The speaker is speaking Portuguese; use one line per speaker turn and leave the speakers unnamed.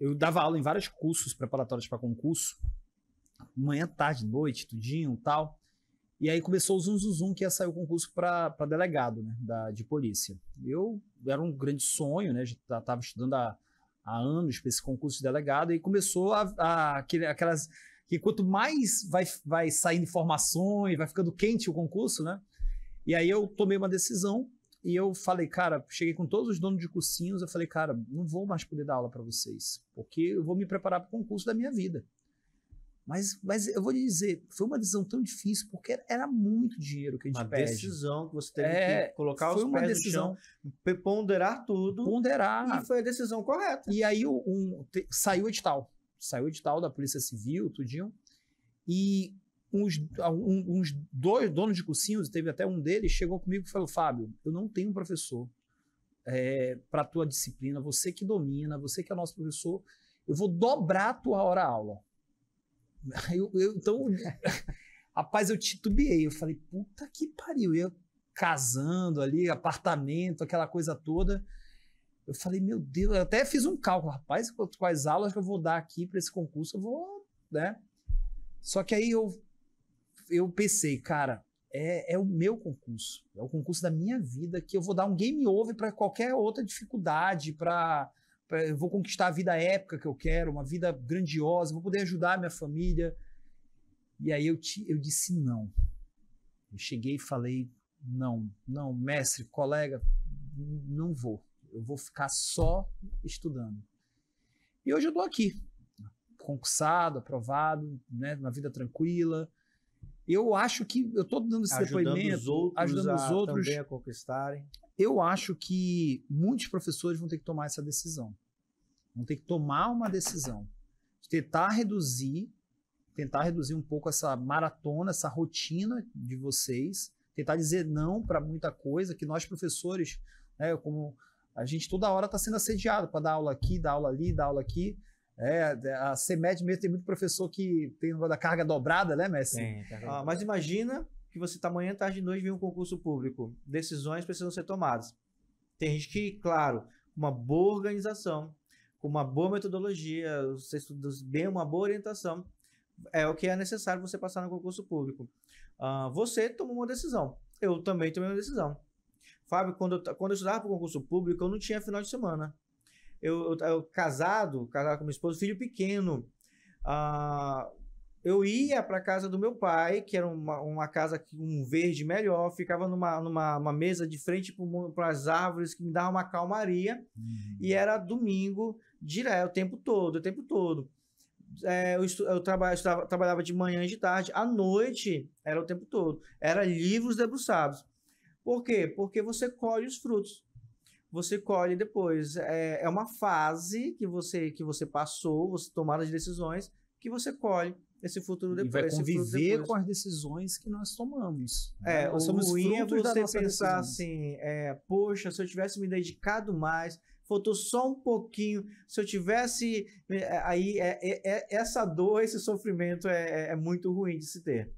eu dava aula em vários cursos preparatórios para concurso, manhã, tarde, noite, tudinho tal. E aí começou o zum, zoom zum que ia sair o concurso para delegado né, da, de polícia. Eu era um grande sonho, né? Já estava estudando há, há anos para esse concurso de delegado, e começou a, a, aquelas. Que quanto mais vai, vai saindo informações, vai ficando quente o concurso, né? E aí eu tomei uma decisão e eu falei, cara, cheguei com todos os donos de cursinhos, eu falei, cara, não vou mais poder dar aula para vocês, porque eu vou me preparar para o concurso da minha vida. Mas, mas eu vou lhe dizer, foi uma decisão tão difícil, porque era muito dinheiro que a gente uma perde. Uma decisão
que você teve é, que colocar os pés decisão,
no chão, ponderar tudo. Ponderar. E foi a decisão correta. E aí um, te, saiu o edital. Saiu o edital da Polícia Civil, tudinho. E uns, um, uns dois donos de cursinhos, teve até um deles, chegou comigo e falou: Fábio, eu não tenho professor é, para tua disciplina, você que domina, você que é nosso professor, eu vou dobrar a tua hora-aula. Eu, eu, então, rapaz, eu titubeei, eu falei, puta que pariu, eu casando ali, apartamento, aquela coisa toda. Eu falei, meu Deus, eu até fiz um cálculo, rapaz, quais aulas que eu vou dar aqui para esse concurso, eu vou, né? Só que aí eu eu pensei, cara, é, é, o meu concurso, é o concurso da minha vida que eu vou dar um game over para qualquer outra dificuldade, para eu vou conquistar a vida épica que eu quero, uma vida grandiosa, vou poder ajudar a minha família. E aí eu, te, eu disse não. Eu cheguei e falei não, não, mestre, colega, não vou. Eu vou ficar só estudando. E hoje eu estou aqui, concursado, aprovado, né, uma vida tranquila eu acho que eu estou dando esse ajudando depoimento, os outros ajudando os outros também a conquistarem. Eu acho que muitos professores vão ter que tomar essa decisão. Vão ter que tomar uma decisão, tentar reduzir, tentar reduzir um pouco essa maratona, essa rotina de vocês, tentar dizer não para muita coisa que nós professores, né, como a gente toda hora está sendo assediado para dar aula aqui, dar aula ali, dar aula aqui. É, a CEMED mesmo tem muito professor que tem uma da carga dobrada, né, Messi? Sim, tá ah, mas imagina que você está amanhã, tarde e noite, vem um concurso público.
Decisões precisam ser tomadas. Tem gente que, claro, uma boa organização, com uma boa metodologia, você estuda bem, uma boa orientação, é o que é necessário você passar no concurso público. Ah, você tomou uma decisão. Eu também tomei uma decisão. Fábio, quando eu, quando eu estudava para o concurso público, eu não tinha final de semana eu, eu, eu casado, casado com minha esposa, filho pequeno. Ah, eu ia para casa do meu pai, que era uma, uma casa com um verde melhor, ficava numa, numa mesa de frente para as árvores que me dava uma calmaria. Uhum. E era domingo direto, o tempo todo, o tempo todo. É, eu, estu, eu, traba, eu estava, trabalhava de manhã e de tarde, à noite era o tempo todo. Era livros debruçados. Por quê? Porque você colhe os frutos você colhe depois. É, é uma fase que você que você passou, você tomar as decisões, que você colhe esse futuro depois. E vai conviver com
as decisões que nós tomamos. Né? É, nós o ruim é você pensar
assim, é, poxa, se eu tivesse me dedicado mais, faltou só um pouquinho, se eu tivesse... É, aí, é, é, é essa dor, esse sofrimento é, é, é muito ruim de se ter.